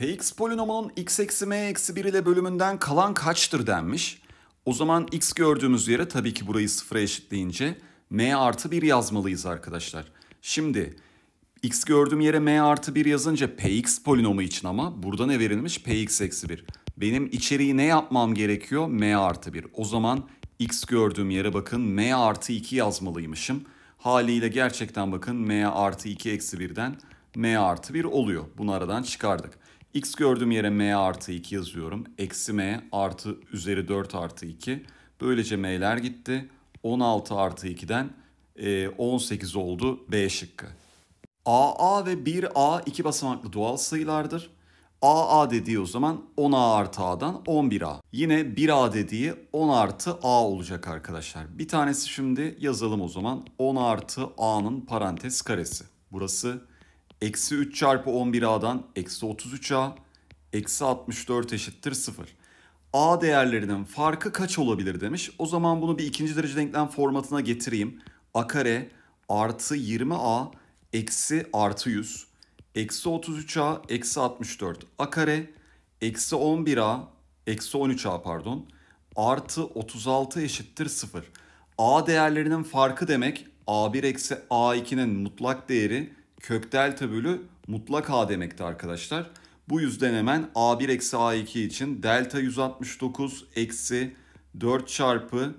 Px polinomunun x eksi m eksi 1 ile bölümünden kalan kaçtır denmiş. O zaman x gördüğümüz yere tabii ki burayı sıfıra eşitleyince m artı 1 yazmalıyız arkadaşlar. Şimdi x gördüğüm yere m artı 1 yazınca px polinomu için ama burada ne verilmiş? px eksi 1. Benim içeriği ne yapmam gerekiyor? m artı 1. O zaman x gördüğüm yere bakın m artı 2 yazmalıymışım. Haliyle gerçekten bakın m artı 2 eksi 1'den m artı 1 oluyor. Bunu aradan çıkardık. X gördüğüm yere m artı 2 yazıyorum. Eksi m artı üzeri 4 artı 2. Böylece m'ler gitti. 16 artı 2'den 18 e, oldu B şıkkı. AA ve 1A iki basamaklı doğal sayılardır. AA dediği o zaman 10A artı A'dan 11A. Yine 1A dediği 10 artı A olacak arkadaşlar. Bir tanesi şimdi yazalım o zaman. 10 artı A'nın parantez karesi. Burası Eksi 3 çarpı 11a'dan eksi 33a eksi 64 eşittir 0. A değerlerinin farkı kaç olabilir demiş. O zaman bunu bir ikinci derece denklem formatına getireyim. A kare artı 20a eksi artı 100 eksi 33a eksi 64 a kare eksi 11a eksi 13a pardon artı 36 eşittir 0. A değerlerinin farkı demek a1 eksi a2'nin mutlak değeri kök delta bölü mutlak A demekti arkadaşlar. Bu yüzden hemen A1 eksi A2 için delta 169 eksi 4 çarpı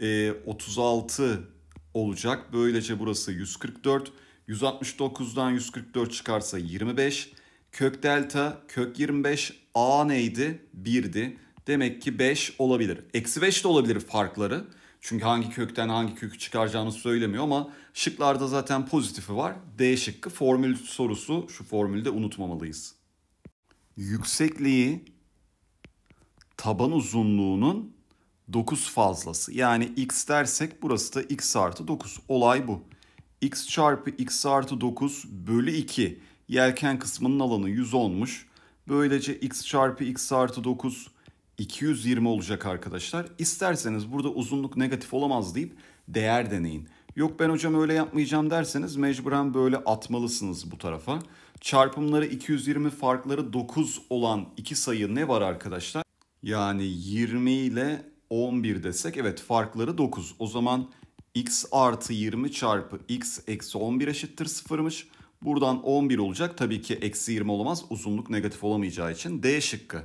e, 36 olacak. Böylece burası 144. 169'dan 144 çıkarsa 25. Kök delta kök 25 A neydi? 1'di. Demek ki 5 olabilir. Eksi 5 de olabilir farkları. Çünkü hangi kökten hangi kökü çıkaracağını söylemiyor ama şıklarda zaten pozitifi var. D şıkkı formül sorusu şu formülde unutmamalıyız. Yüksekliği taban uzunluğunun 9 fazlası. Yani x dersek burası da x artı 9. Olay bu. x çarpı x artı 9 bölü 2. Yelken kısmının alanı 110'muş. Böylece x çarpı x artı 9 220 olacak arkadaşlar. İsterseniz burada uzunluk negatif olamaz deyip değer deneyin. Yok ben hocam öyle yapmayacağım derseniz mecburen böyle atmalısınız bu tarafa. Çarpımları 220 farkları 9 olan iki sayı ne var arkadaşlar? Yani 20 ile 11 desek evet farkları 9. O zaman x artı 20 çarpı x eksi 11 eşittir 0'mış. Buradan 11 olacak. Tabii ki eksi 20 olamaz. Uzunluk negatif olamayacağı için D şıkkı.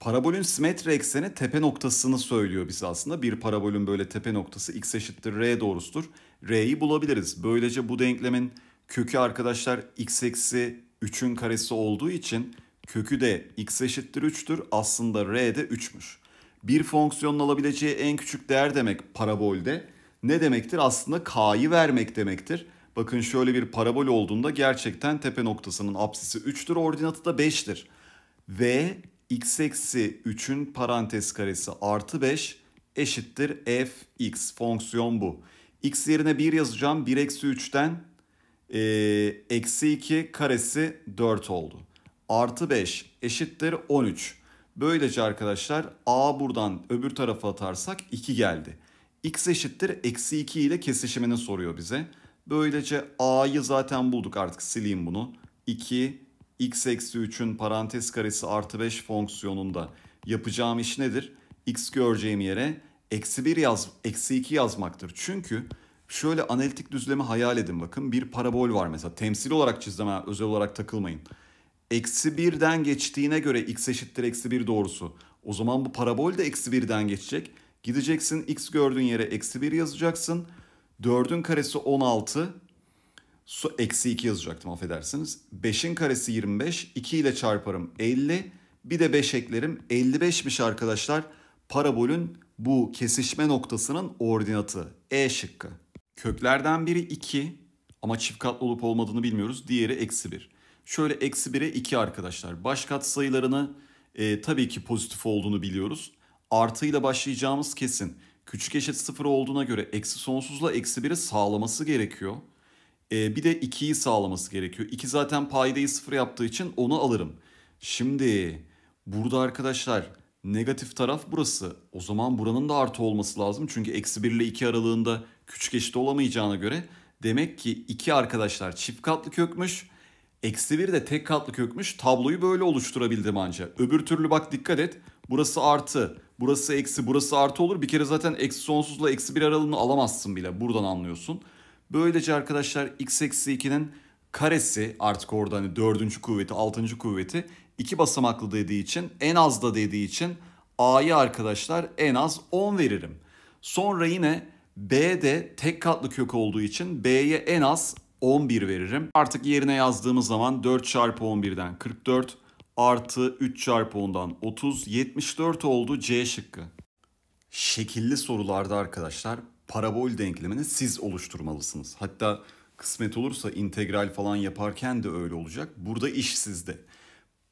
Parabolün simetri ekseni tepe noktasını söylüyor bize aslında. Bir parabolün böyle tepe noktası x eşittir r doğrusudur. R'yi bulabiliriz. Böylece bu denklemin kökü arkadaşlar x eksi 3'ün karesi olduğu için kökü de x eşittir 3'tür. Aslında r de 3'müş. Bir fonksiyonun alabileceği en küçük değer demek parabolde. Ne demektir? Aslında k'yı vermek demektir. Bakın şöyle bir parabol olduğunda gerçekten tepe noktasının apsisi 3'tür, ordinatı da 5'tir. Ve x eksi 3'ün parantez karesi artı 5 eşittir f x fonksiyon bu. x yerine 1 yazacağım 1 eksi 3'ten e, eksi 2 karesi 4 oldu. Artı 5 eşittir 13. Böylece arkadaşlar a buradan öbür tarafa atarsak 2 geldi. x eşittir eksi 2 ile kesişimini soruyor bize. Böylece a'yı zaten bulduk artık sileyim bunu. 2 x eksi 3'ün parantez karesi artı 5 fonksiyonunda yapacağım iş nedir? x göreceğim yere eksi 1 yaz, eksi 2 yazmaktır. Çünkü şöyle analitik düzlemi hayal edin bakın. Bir parabol var mesela. Temsil olarak çizdim ha, özel olarak takılmayın. Eksi 1'den geçtiğine göre x eşittir eksi 1 doğrusu. O zaman bu parabol de eksi 1'den geçecek. Gideceksin x gördüğün yere eksi 1 yazacaksın. 4'ün karesi 16 su eksi 2 yazacaktım affedersiniz. 5'in karesi 25, 2 ile çarparım 50, bir de 5 eklerim 55'miş arkadaşlar. Parabolün bu kesişme noktasının ordinatı E şıkkı. Köklerden biri 2 ama çift katlı olup olmadığını bilmiyoruz. Diğeri eksi 1. Şöyle eksi 1'e 2 arkadaşlar. Baş kat sayılarını e, tabii ki pozitif olduğunu biliyoruz. Artıyla başlayacağımız kesin. Küçük eşit 0 olduğuna göre eksi sonsuzla eksi 1'i sağlaması gerekiyor. E, bir de 2'yi sağlaması gerekiyor. 2 zaten paydayı 0 yaptığı için onu alırım. Şimdi burada arkadaşlar negatif taraf burası. O zaman buranın da artı olması lazım. Çünkü eksi 1 ile 2 aralığında küçük eşit olamayacağına göre demek ki 2 arkadaşlar çift katlı kökmüş. Eksi 1 de tek katlı kökmüş. Tabloyu böyle oluşturabildim ancak. Öbür türlü bak dikkat et. Burası artı, burası eksi, burası artı olur. Bir kere zaten eksi sonsuzla eksi 1 aralığını alamazsın bile. Buradan anlıyorsun. Böylece arkadaşlar x eksi 2'nin karesi artık orada hani dördüncü kuvveti, altıncı kuvveti iki basamaklı dediği için en az da dediği için a'yı arkadaşlar en az 10 veririm. Sonra yine b de tek katlı kök olduğu için b'ye en az 11 veririm. Artık yerine yazdığımız zaman 4 çarpı 11'den 44 artı 3 çarpı 10'dan 30 74 oldu C şıkkı. Şekilli sorularda arkadaşlar parabol denklemini siz oluşturmalısınız. Hatta kısmet olursa integral falan yaparken de öyle olacak. Burada iş sizde.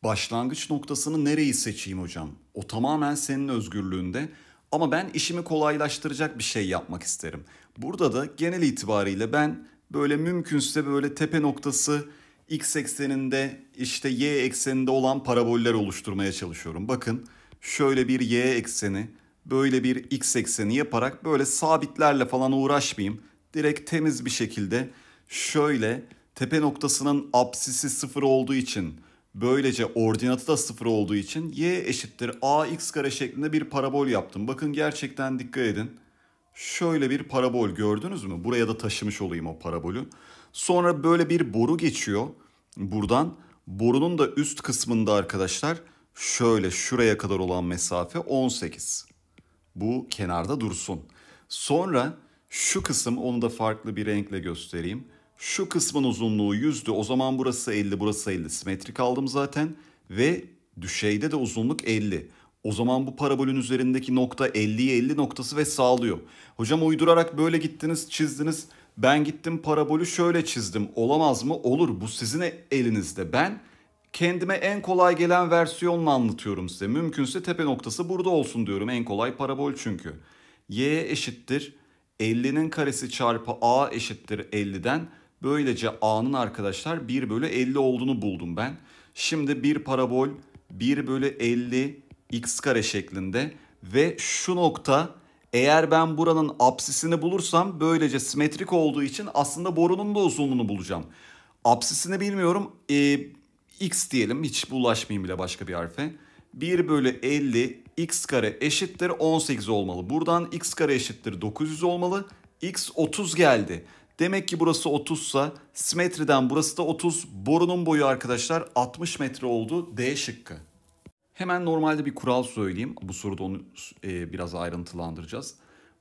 Başlangıç noktasını nereyi seçeyim hocam? O tamamen senin özgürlüğünde. Ama ben işimi kolaylaştıracak bir şey yapmak isterim. Burada da genel itibariyle ben böyle mümkünse böyle tepe noktası x ekseninde işte y ekseninde olan paraboller oluşturmaya çalışıyorum. Bakın şöyle bir y ekseni böyle bir x ekseni yaparak böyle sabitlerle falan uğraşmayayım. Direkt temiz bir şekilde şöyle tepe noktasının apsisi sıfır olduğu için böylece ordinatı da sıfır olduğu için y eşittir ax kare şeklinde bir parabol yaptım. Bakın gerçekten dikkat edin. Şöyle bir parabol gördünüz mü? Buraya da taşımış olayım o parabolü. Sonra böyle bir boru geçiyor buradan. Borunun da üst kısmında arkadaşlar şöyle şuraya kadar olan mesafe 18. Bu kenarda dursun. Sonra şu kısım onu da farklı bir renkle göstereyim. Şu kısmın uzunluğu 100'dü. O zaman burası 50, burası 50. Simetrik aldım zaten ve düşeyde de uzunluk 50. O zaman bu parabolün üzerindeki nokta 50'ye 50 noktası ve sağlıyor. Hocam uydurarak böyle gittiniz, çizdiniz. Ben gittim parabolü şöyle çizdim. Olamaz mı? Olur. Bu sizin elinizde. Ben kendime en kolay gelen versiyonla anlatıyorum size. Mümkünse tepe noktası burada olsun diyorum. En kolay parabol çünkü. Y eşittir 50'nin karesi çarpı A eşittir 50'den. Böylece A'nın arkadaşlar 1 bölü 50 olduğunu buldum ben. Şimdi bir parabol 1 bölü 50 x kare şeklinde ve şu nokta eğer ben buranın apsisini bulursam böylece simetrik olduğu için aslında borunun da uzunluğunu bulacağım. Apsisini bilmiyorum. Ee, x diyelim hiç bulaşmayayım bile başka bir harfe. 1 bölü 50 x kare eşittir 18 olmalı. Buradan x kare eşittir 900 olmalı. x 30 geldi. Demek ki burası 30 ise simetriden burası da 30. Borunun boyu arkadaşlar 60 metre oldu. D şıkkı. Hemen normalde bir kural söyleyeyim. Bu soruda onu e, biraz ayrıntılandıracağız.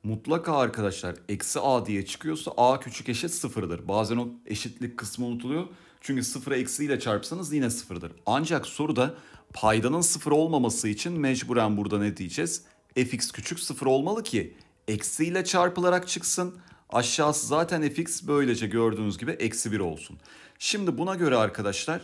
Mutlaka arkadaşlar eksi a diye çıkıyorsa a küçük eşit sıfırdır. Bazen o eşitlik kısmı unutuluyor. Çünkü sıfır eksiyle çarpsanız yine sıfırdır. Ancak soruda paydanın sıfır olmaması için mecburen burada ne diyeceğiz? fx küçük sıfır olmalı ki eksiyle çarpılarak çıksın. Aşağısı zaten fx böylece gördüğünüz gibi eksi bir olsun. Şimdi buna göre arkadaşlar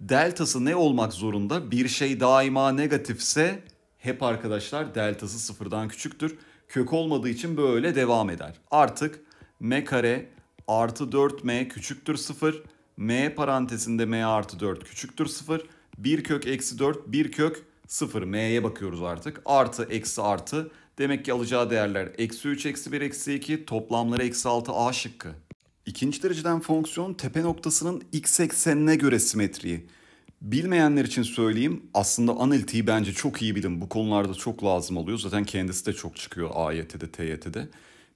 deltası ne olmak zorunda? Bir şey daima negatifse hep arkadaşlar deltası sıfırdan küçüktür. Kök olmadığı için böyle devam eder. Artık m kare artı 4m küçüktür sıfır m parantezinde m artı 4 küçüktür 0. 1 kök eksi 4 1 kök 0 m'ye bakıyoruz artık. Artı eksi artı demek ki alacağı değerler eksi 3 eksi 1 eksi 2 toplamları eksi 6 a şıkkı. İkinci dereceden fonksiyon tepe noktasının x eksenine göre simetriği. Bilmeyenler için söyleyeyim aslında analitiği bence çok iyi bilin. Bu konularda çok lazım oluyor. Zaten kendisi de çok çıkıyor AYT'de, TYT'de.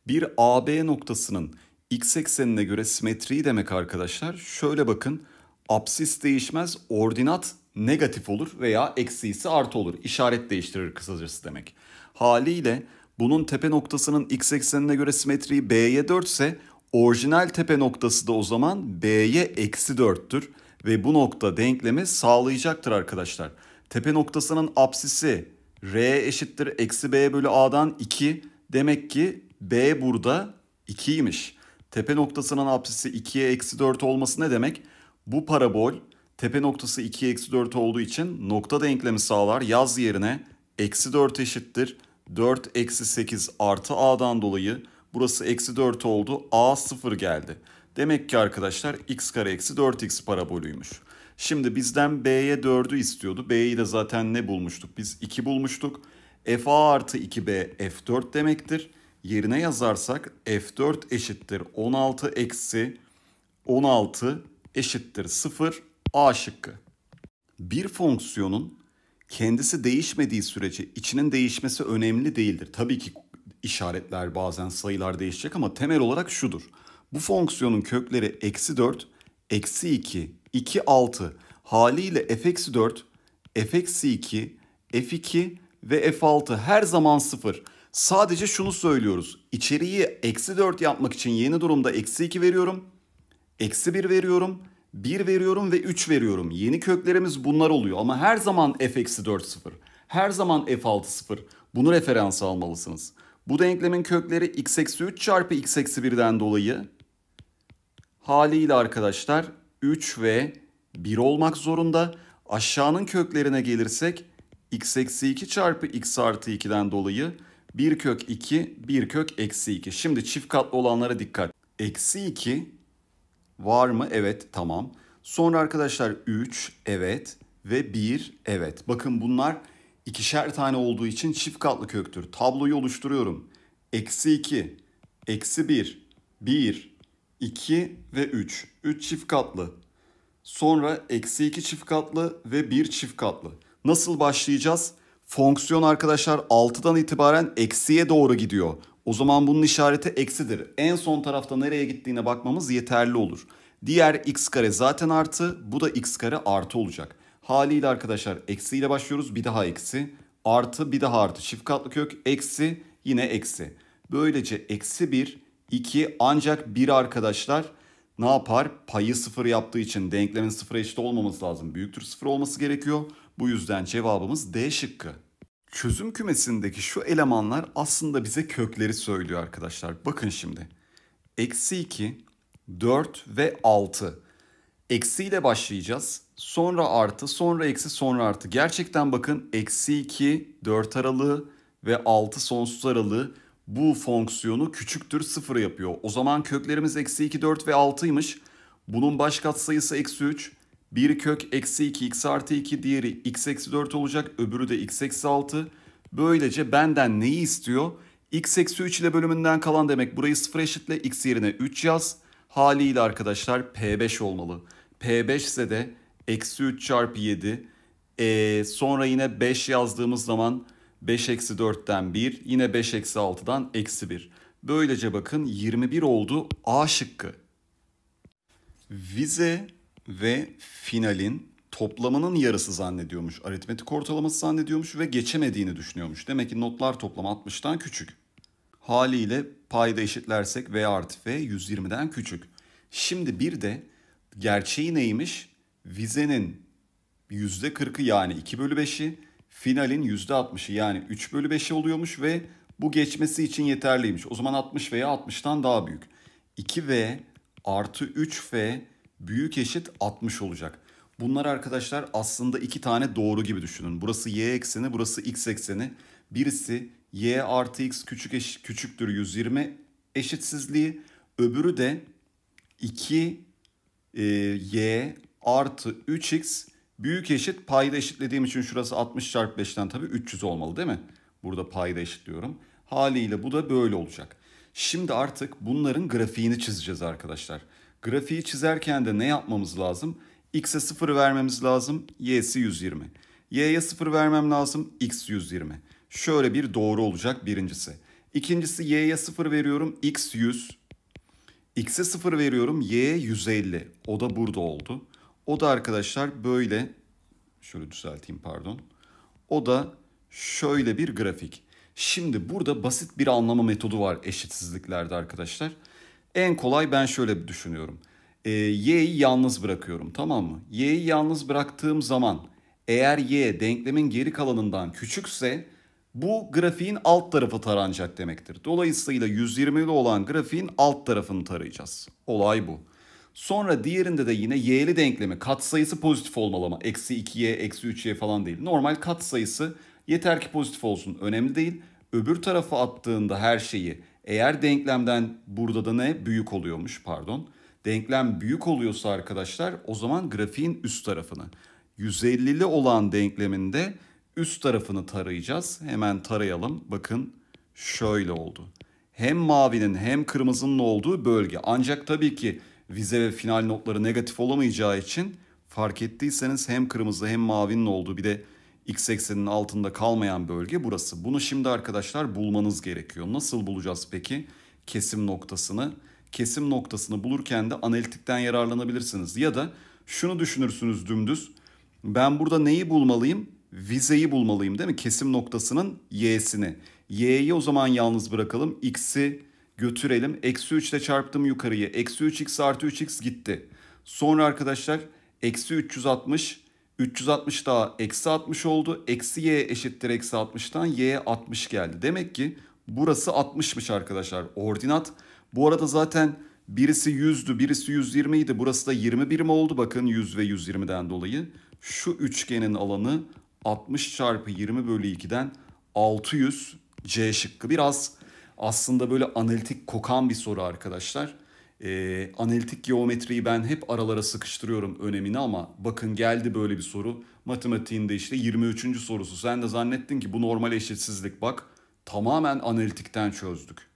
Bir AB noktasının X eksenine göre simetri demek arkadaşlar. Şöyle bakın. Apsis değişmez, ordinat negatif olur veya eksi ise artı olur. İşaret değiştirir kısacası demek. Haliyle bunun tepe noktasının x eksenine göre simetriği b'ye 4 ise orijinal tepe noktası da o zaman b'ye eksi 4'tür. Ve bu nokta denklemi sağlayacaktır arkadaşlar. Tepe noktasının apsisi r eşittir eksi b bölü a'dan 2 demek ki b burada 2'ymiş tepe noktasının apsisi 2'ye eksi 4 olması ne demek? Bu parabol tepe noktası 2'ye eksi 4 olduğu için nokta denklemi sağlar. Yaz yerine eksi 4 eşittir. 4 eksi 8 artı a'dan dolayı burası eksi 4 oldu. a 0 geldi. Demek ki arkadaşlar x kare eksi 4x parabolüymüş. Şimdi bizden b'ye 4'ü istiyordu. b'yi de zaten ne bulmuştuk? Biz 2 bulmuştuk. f a artı 2b f4 demektir yerine yazarsak F4 eşittir 16 eksi 16 eşittir 0 A şıkkı. Bir fonksiyonun kendisi değişmediği sürece içinin değişmesi önemli değildir. Tabii ki işaretler bazen sayılar değişecek ama temel olarak şudur. Bu fonksiyonun kökleri eksi 4, eksi 2, 2 6 haliyle f eksi 4, f eksi 2, f2 ve f6 her zaman 0. Sadece şunu söylüyoruz. İçeriği eksi 4 yapmak için yeni durumda eksi 2 veriyorum. Eksi 1 veriyorum. 1 veriyorum ve 3 veriyorum. Yeni köklerimiz bunlar oluyor ama her zaman f eksi 4 0. Her zaman f 6 0. Bunu referans almalısınız. Bu denklemin kökleri x eksi 3 çarpı x eksi 1'den dolayı haliyle arkadaşlar 3 ve 1 olmak zorunda. Aşağının köklerine gelirsek x eksi 2 çarpı x artı 2'den dolayı 1 kök 2, 1 kök eksi 2. Şimdi çift katlı olanlara dikkat. Eksi 2 var mı? Evet tamam. Sonra arkadaşlar 3 evet ve 1 evet. Bakın bunlar ikişer tane olduğu için çift katlı köktür. Tabloyu oluşturuyorum. Eksi 2, eksi 1, 1, 2 ve 3. 3 çift katlı. Sonra eksi 2 çift katlı ve 1 çift katlı. Nasıl başlayacağız? fonksiyon arkadaşlar 6'dan itibaren eksiye doğru gidiyor. O zaman bunun işareti eksidir. En son tarafta nereye gittiğine bakmamız yeterli olur. Diğer x kare zaten artı, bu da x kare artı olacak. Haliyle arkadaşlar eksiyle başlıyoruz. Bir daha eksi, artı, bir daha artı. Çift katlı kök, eksi, yine eksi. Böylece eksi 1, 2 ancak 1 arkadaşlar ne yapar? Payı 0 yaptığı için denklemin 0'a eşit olmaması lazım. Büyüktür 0 olması gerekiyor. Bu yüzden cevabımız D şıkkı. Çözüm kümesindeki şu elemanlar aslında bize kökleri söylüyor arkadaşlar. Bakın şimdi. Eksi 2, 4 ve 6. Eksi ile başlayacağız. Sonra artı, sonra eksi, sonra artı. Gerçekten bakın eksi 2, 4 aralığı ve 6 sonsuz aralığı bu fonksiyonu küçüktür 0 yapıyor. O zaman köklerimiz eksi 2, 4 ve 6'ymış. Bunun baş katsayısı eksi 3. Bir kök eksi 2 x artı 2 diğeri x eksi 4 olacak öbürü de x eksi 6. Böylece benden neyi istiyor? x eksi 3 ile bölümünden kalan demek burayı 0 eşitle x yerine 3 yaz. Haliyle arkadaşlar p5 olmalı. p5 ise de eksi 3 çarpı 7. Ee, sonra yine 5 yazdığımız zaman 5 eksi 4'ten 1 yine 5 eksi 6'dan eksi 1. Böylece bakın 21 oldu A şıkkı. Vize ve finalin toplamının yarısı zannediyormuş. Aritmetik ortalaması zannediyormuş ve geçemediğini düşünüyormuş. Demek ki notlar toplamı 60'tan küçük. Haliyle payda eşitlersek V artı V 120'den küçük. Şimdi bir de gerçeği neymiş? Vizenin %40'ı yani 2 bölü 5'i, finalin %60'ı yani 3 bölü 5'i oluyormuş ve bu geçmesi için yeterliymiş. O zaman 60 veya 60'tan daha büyük. 2V artı 3V büyük eşit 60 olacak. Bunlar arkadaşlar aslında iki tane doğru gibi düşünün. Burası y ekseni, burası x ekseni. Birisi y artı x küçük eş, küçüktür 120 eşitsizliği. Öbürü de 2 e, y artı 3x büyük eşit payda eşitlediğim için şurası 60 çarpı 5'ten tabii 300 olmalı değil mi? Burada payda eşitliyorum. Haliyle bu da böyle olacak. Şimdi artık bunların grafiğini çizeceğiz arkadaşlar. Grafiği çizerken de ne yapmamız lazım? X'e 0 vermemiz lazım. Y'si 120. Y'ye 0 vermem lazım. X 120. Şöyle bir doğru olacak birincisi. İkincisi Y'ye 0 veriyorum. X 100. X'e 0 veriyorum. Y 150. O da burada oldu. O da arkadaşlar böyle. Şöyle düzelteyim pardon. O da şöyle bir grafik. Şimdi burada basit bir anlama metodu var eşitsizliklerde arkadaşlar. En kolay ben şöyle bir düşünüyorum. E, y'yi yalnız bırakıyorum tamam mı? Y'yi yalnız bıraktığım zaman eğer y denklemin geri kalanından küçükse bu grafiğin alt tarafı taranacak demektir. Dolayısıyla 120'li olan grafiğin alt tarafını tarayacağız. Olay bu. Sonra diğerinde de yine y'li denklemi katsayısı pozitif olmalı ama eksi 2y, eksi 3y falan değil. Normal katsayısı yeter ki pozitif olsun önemli değil. Öbür tarafa attığında her şeyi eğer denklemden burada da ne? Büyük oluyormuş pardon. Denklem büyük oluyorsa arkadaşlar o zaman grafiğin üst tarafını. 150'li olan denkleminde üst tarafını tarayacağız. Hemen tarayalım. Bakın şöyle oldu. Hem mavinin hem kırmızının olduğu bölge. Ancak tabii ki vize ve final notları negatif olamayacağı için fark ettiyseniz hem kırmızı hem mavinin olduğu bir de x ekseninin altında kalmayan bölge burası. Bunu şimdi arkadaşlar bulmanız gerekiyor. Nasıl bulacağız peki kesim noktasını? Kesim noktasını bulurken de analitikten yararlanabilirsiniz. Ya da şunu düşünürsünüz dümdüz. Ben burada neyi bulmalıyım? Vizeyi bulmalıyım değil mi? Kesim noktasının y'sini. Y'yi o zaman yalnız bırakalım. X'i götürelim. Eksi 3 ile çarptım yukarıyı. Eksi 3x artı 3x gitti. Sonra arkadaşlar eksi 360 360 daha eksi 60 oldu. Eksi y eşittir eksi 60'tan y'ye 60 geldi. Demek ki burası 60'mış arkadaşlar ordinat. Bu arada zaten birisi 100'dü birisi 120 idi. Burası da 21 mi oldu bakın 100 ve 120'den dolayı. Şu üçgenin alanı 60 çarpı 20 bölü 2'den 600 C şıkkı biraz aslında böyle analitik kokan bir soru arkadaşlar. E, analitik geometriyi ben hep aralara sıkıştırıyorum önemini ama bakın geldi böyle bir soru. Matematiğinde işte 23. sorusu. Sen de zannettin ki bu normal eşitsizlik bak tamamen analitikten çözdük.